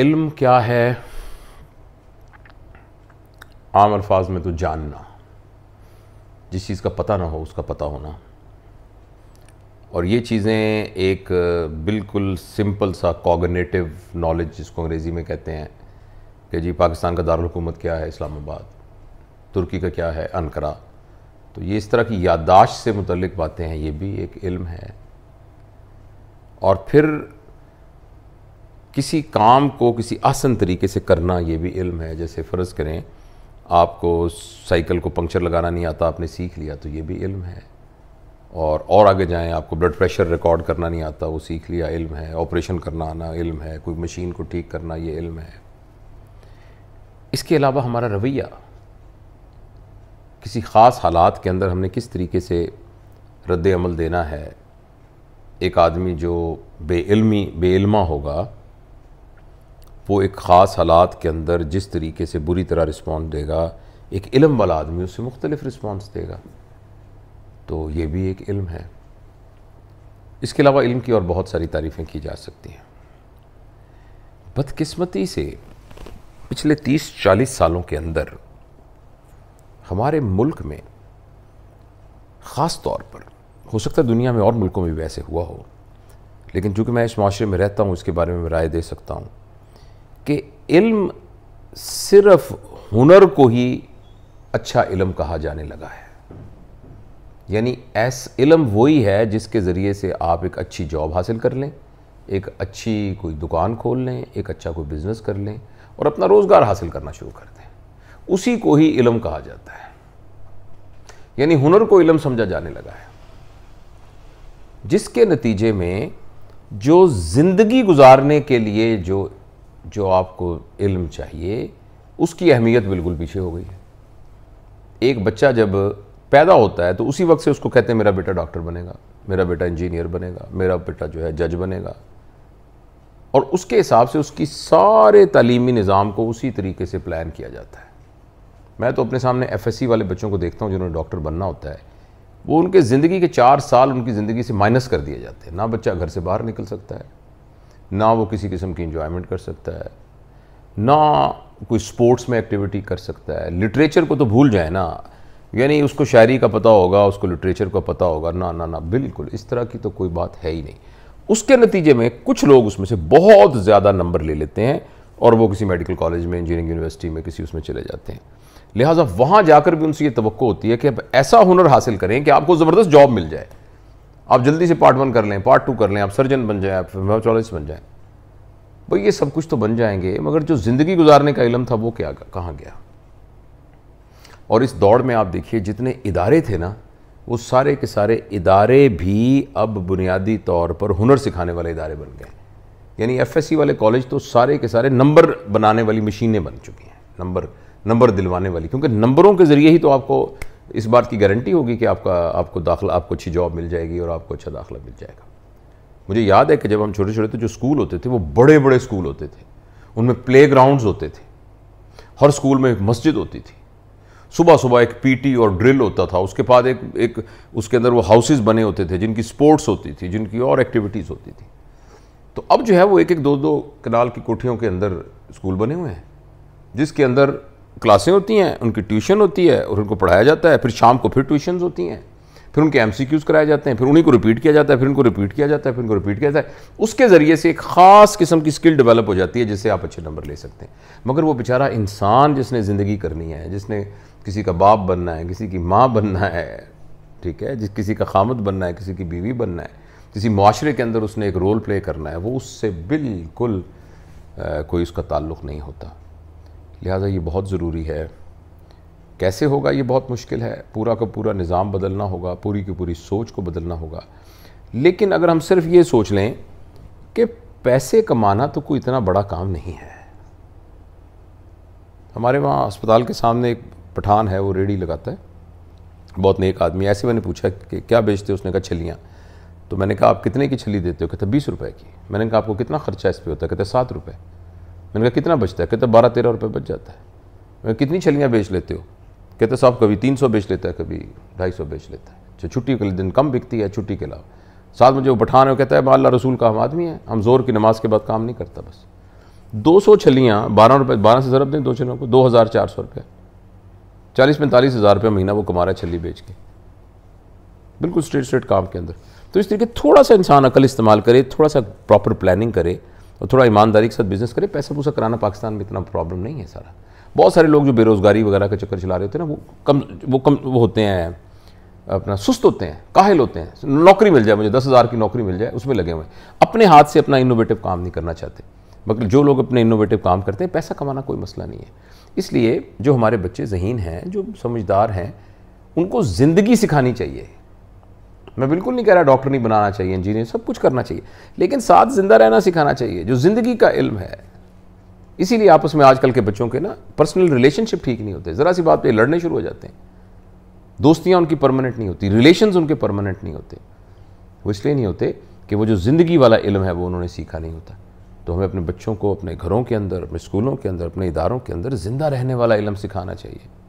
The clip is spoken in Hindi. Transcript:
इल्म क्या है आम अल्फाज में तो जानना जिस चीज़ का पता ना हो उसका पता होना और ये चीज़ें एक बिल्कुल सिंपल सा कॉगनेटिव नॉलेज जिसको अंग्रेज़ी में कहते हैं कि जी पाकिस्तान का दारकूमत क्या है इस्लामाबाद तुर्की का क्या है अनकरा तो ये इस तरह की याददाश्त से मुतलक बातें हैं ये भी एक इल्म है और फिर किसी काम को किसी आसन तरीके से करना ये भी इल्म है जैसे फ़र्ज़ करें आपको साइकिल को पंक्चर लगाना नहीं आता आपने सीख लिया तो ये भी इल्म है और और आगे जाएं आपको ब्लड प्रेशर रिकॉर्ड करना नहीं आता वो सीख लिया इल्म है ऑपरेशन करना आना इल्म है कोई मशीन को ठीक करना ये इल्म है इसके अलावा हमारा रवैया किसी ख़ास हालात के अंदर हमने किस तरीके से रद्द अमल देना है एक आदमी जो बेइल्मी बेइल्मा होगा वो एक ख़ास हालात के अंदर जिस तरीके से बुरी तरह रिस्पॉन्स देगा एक इलम वाला आदमी उससे मुख्तलिफ रिस्पॉन्स देगा तो ये भी एक इल्म है इसके अलावा इल्म की और बहुत सारी तारीफ़ें की जा सकती हैं बदकिस्मती से पिछले 30-40 सालों के अंदर हमारे मुल्क में ख़ास तौर पर हो सकता है दुनिया में और मुल्कों में भी वैसे हुआ हो लेकिन चूँकि मैं इस माशरे में रहता हूँ इसके बारे में राय दे सकता हूँ इल्म सिर्फ हुनर को ही अच्छा इलम कहा जाने लगा है यानी ऐस इलम वही है जिसके ज़रिए से आप एक अच्छी जॉब हासिल कर लें एक अच्छी कोई दुकान खोल लें एक अच्छा कोई बिज़नेस कर लें और अपना रोज़गार हासिल करना शुरू कर दें उसी को ही इलम कहा जाता है यानी हुनर को इलम समझा जाने लगा है जिसके नतीजे में जो ज़िंदगी गुजारने के लिए जो जो आपको इल्म चाहिए उसकी अहमियत बिल्कुल पीछे हो गई है एक बच्चा जब पैदा होता है तो उसी वक्त से उसको कहते हैं मेरा बेटा डॉक्टर बनेगा मेरा बेटा इंजीनियर बनेगा मेरा बेटा जो है जज बनेगा और उसके हिसाब से उसकी सारे तलीमी निज़ाम को उसी तरीके से प्लान किया जाता है मैं तो अपने सामने एफ वाले बच्चों को देखता हूँ जिन्होंने डॉक्टर बनना होता है वो उनके ज़िंदगी के चार साल उनकी ज़िंदगी से माइनस कर दिए जाते हैं ना बच्चा घर से बाहर निकल सकता है ना वो किसी किस्म की इंजॉयमेंट कर सकता है ना कोई स्पोर्ट्स में एक्टिविटी कर सकता है लिटरेचर को तो भूल जाए ना यानी उसको शायरी का पता होगा उसको लिटरेचर का पता होगा ना ना ना बिल्कुल इस तरह की तो कोई बात है ही नहीं उसके नतीजे में कुछ लोग उसमें से बहुत ज़्यादा नंबर ले लेते हैं और वो किसी मेडिकल कॉलेज में इंजीनियरिंग यूनिवर्सिटी में किसी उसमें चले जाते हैं लिहाजा वहाँ जाकर भी उनसे ये तो होती है कि अब ऐसा हुनर हासिल करें कि आपको ज़बरदस्त जॉब मिल जाए आप जल्दी से पार्ट वन कर लें पार्ट टू कर लें आप सर्जन बन जाएं आप फिमोचोलॉजिस्ट बन जाएं भाई ये सब कुछ तो बन जाएंगे मगर जो ज़िंदगी गुजारने का इलम था वो क्या कहाँ गया और इस दौड़ में आप देखिए जितने इदारे थे ना वो सारे के सारे इदारे भी अब बुनियादी तौर पर हुनर सिखाने वाले इदारे बन गए यानी सी वाले कॉलेज तो सारे के सारे नंबर बनाने वाली मशीनें बन चुकी हैं नंबर नंबर दिलवाने वाली क्योंकि नंबरों के ज़रिए ही तो आपको इस बात की गारंटी होगी कि आपका आपको दाखला आपको अच्छी जॉब मिल जाएगी और आपको अच्छा दाखला मिल जाएगा मुझे याद है कि जब हम छोटे छोटे थे जो स्कूल होते थे वो बड़े बड़े स्कूल होते थे उनमें प्ले होते थे हर स्कूल में एक मस्जिद होती थी सुबह सुबह एक पीटी और ड्रिल होता था उसके बाद एक एक उसके अंदर वो हाउसेज बने होते थे जिनकी स्पोर्ट्स होती थी जिनकी और एक्टिविटीज़ होती थी तो अब जो है वो एक एक दो दो कनाल की कोठियों के अंदर स्कूल बने हुए हैं जिसके अंदर क्लासें होती हैं उनकी ट्यूशन होती है और उनको पढ़ाया जाता है फिर शाम को फिर ट्यूशन होती हैं फिर उनके एम कराए जाते हैं फिर उन्हीं को रिपीट किया जाता है फिर उनको रिपीट किया जाता है फिर उनको रिपीट किया जाता है उसके ज़रिए से एक ख़ास किस्म की स्किल डेवलप हो जाती है जिससे आप अच्छे नंबर ले सकते हैं मगर वो बेचारा इंसान जिसने ज़िंदगी करनी है जिसने किसी का बाप बनना है किसी की माँ बनना है ठीक है जिस किसी का खामद बनना है किसी की बीवी बनना है किसी माशरे के अंदर उसने एक रोल प्ले करना है वो उससे बिल्कुल कोई उसका ताल्लुक़ नहीं होता लिहाजा ये बहुत ज़रूरी है कैसे होगा ये बहुत मुश्किल है पूरा का पूरा निज़ाम बदलना होगा पूरी की पूरी सोच को बदलना होगा लेकिन अगर हम सिर्फ ये सोच लें कि पैसे कमाना तो कोई इतना बड़ा काम नहीं है हमारे वहाँ अस्पताल के सामने एक पठान है वो रेडी लगाता है बहुत नेक आदमी ऐसे मैंने पूछा कि क्या बेचते हो उसने कहा छलियाँ तो मैंने कहा आप कितने की छली देते हो कहते बीस रुपए की मैंने कहा आपको कितना खर्चा इस पर होता है कहते सात रुपये मैंने कहा कितना बचता है कहते बारह तेरह रुपये बच जाता है मैं कितनी छलियाँ बेच लेते हो कहते साहब कभी तीन सौ बेच लेता है कभी ढाई सौ बेच लेता है जो अच्छा, छुट्टी के दिन कम बिकती है छुट्टी के अलावा साथ में जो बठान है वो कहता है अल्लाह रसूल का हम आदमी है हम जोर की नमाज के बाद काम नहीं करता बस दो सौ छलियाँ बारह रुपये बारह से ज़रब दें दो छलियों को दो हज़ार चार सौ रुपये चालीस पैंतालीस हज़ार रुपये महीना वो कमा रहा है छली बेच के बिल्कुल स्ट्रेट स्ट्रेट काम के अंदर तो इस तरीके थोड़ा सा इंसान अकल इस्तेमाल करे थोड़ा सा प्रॉपर प्लानिंग करे और थोड़ा ईमानदारी के साथ बिजनेस करें पैसा पूसा कराना पाकिस्तान में इतना प्रॉब्लम नहीं है सारा बहुत सारे लोग जो बेरोज़गारी वगैरह का चक्कर चला रहे होते हैं ना वो कम वो कम वो होते हैं अपना सुस्त होते हैं काहिल होते हैं नौकरी मिल जाए मुझे दस हज़ार की नौकरी मिल जाए उसमें लगे हुए अपने हाथ से अपना इनोवेटिव काम नहीं करना चाहते मगर जो लोग अपने इनोवेटिव काम करते हैं पैसा कमाना कोई मसला नहीं है इसलिए जो हमारे बच्चे जहीन हैं जो समझदार हैं उनको ज़िंदगी सिखानी चाहिए मैं बिल्कुल नहीं कह रहा डॉक्टर नहीं बनाना चाहिए इंजीनियर सब कुछ करना चाहिए लेकिन साथ ज़िंदा रहना सिखाना चाहिए जो ज़िंदगी का इल्म है इसीलिए आपस में आजकल के बच्चों के ना पर्सनल रिलेशनशिप ठीक नहीं होते ज़रा सी बात पे लड़ने शुरू हो जाते हैं दोस्तियाँ उनकी परमानेंट नहीं होती रिलेशन उनके परमानेंट नहीं होते वो इसलिए नहीं होते कि वो जो ज़िंदगी वाला इल्म है वो उन्होंने सीखा नहीं होता तो हमें अपने बच्चों को अपने घरों के अंदर अपने स्कूलों के अंदर अपने इदारों के अंदर ज़िंदा रहने वाला इलम सिखाना चाहिए